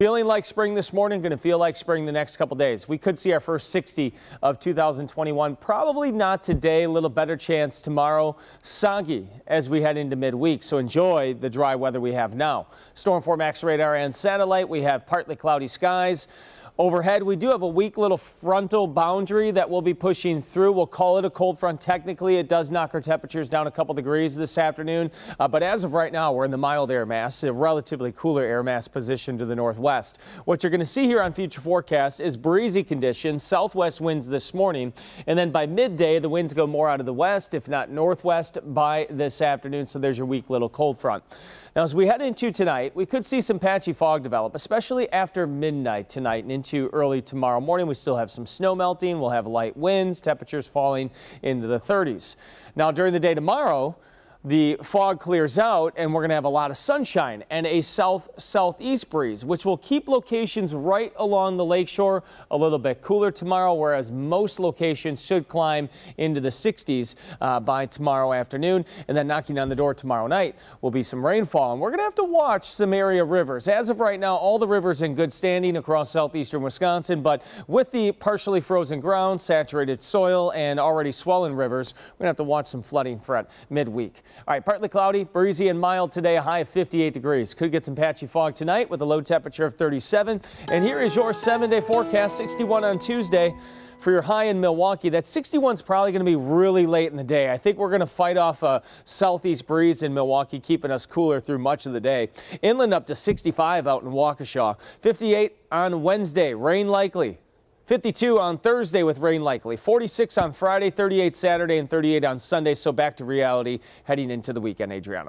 Feeling like spring this morning, going to feel like spring the next couple days. We could see our first 60 of 2021. Probably not today, a little better chance tomorrow. Soggy as we head into midweek, so enjoy the dry weather we have now. Storm form Max radar and satellite, we have partly cloudy skies. Overhead, we do have a weak little frontal boundary that we'll be pushing through. We'll call it a cold front. Technically, it does knock our temperatures down a couple degrees this afternoon. Uh, but as of right now, we're in the mild air mass, a relatively cooler air mass position to the northwest. What you're going to see here on future forecasts is breezy conditions, southwest winds this morning. And then by midday, the winds go more out of the west, if not northwest, by this afternoon. So there's your weak little cold front. Now, as we head into tonight, we could see some patchy fog develop, especially after midnight tonight and into early tomorrow morning. We still have some snow melting. We'll have light winds, temperatures falling into the 30s. Now during the day tomorrow, the fog clears out and we're going to have a lot of sunshine and a south southeast breeze, which will keep locations right along the lakeshore a little bit cooler tomorrow, whereas most locations should climb into the 60s uh, by tomorrow afternoon. And then knocking on the door tomorrow night will be some rainfall. And we're going to have to watch some area rivers. As of right now, all the rivers in good standing across southeastern Wisconsin, but with the partially frozen ground, saturated soil, and already swollen rivers, we're going to have to watch some flooding threat midweek. All right, partly cloudy, breezy and mild today, a high of 58 degrees. Could get some patchy fog tonight with a low temperature of 37. And here is your seven-day forecast, 61 on Tuesday. For your high in Milwaukee, that 61 is probably going to be really late in the day. I think we're going to fight off a southeast breeze in Milwaukee, keeping us cooler through much of the day. Inland up to 65 out in Waukesha. 58 on Wednesday, rain likely. 52 on Thursday with rain likely, 46 on Friday, 38 Saturday, and 38 on Sunday. So back to reality heading into the weekend, Adriana.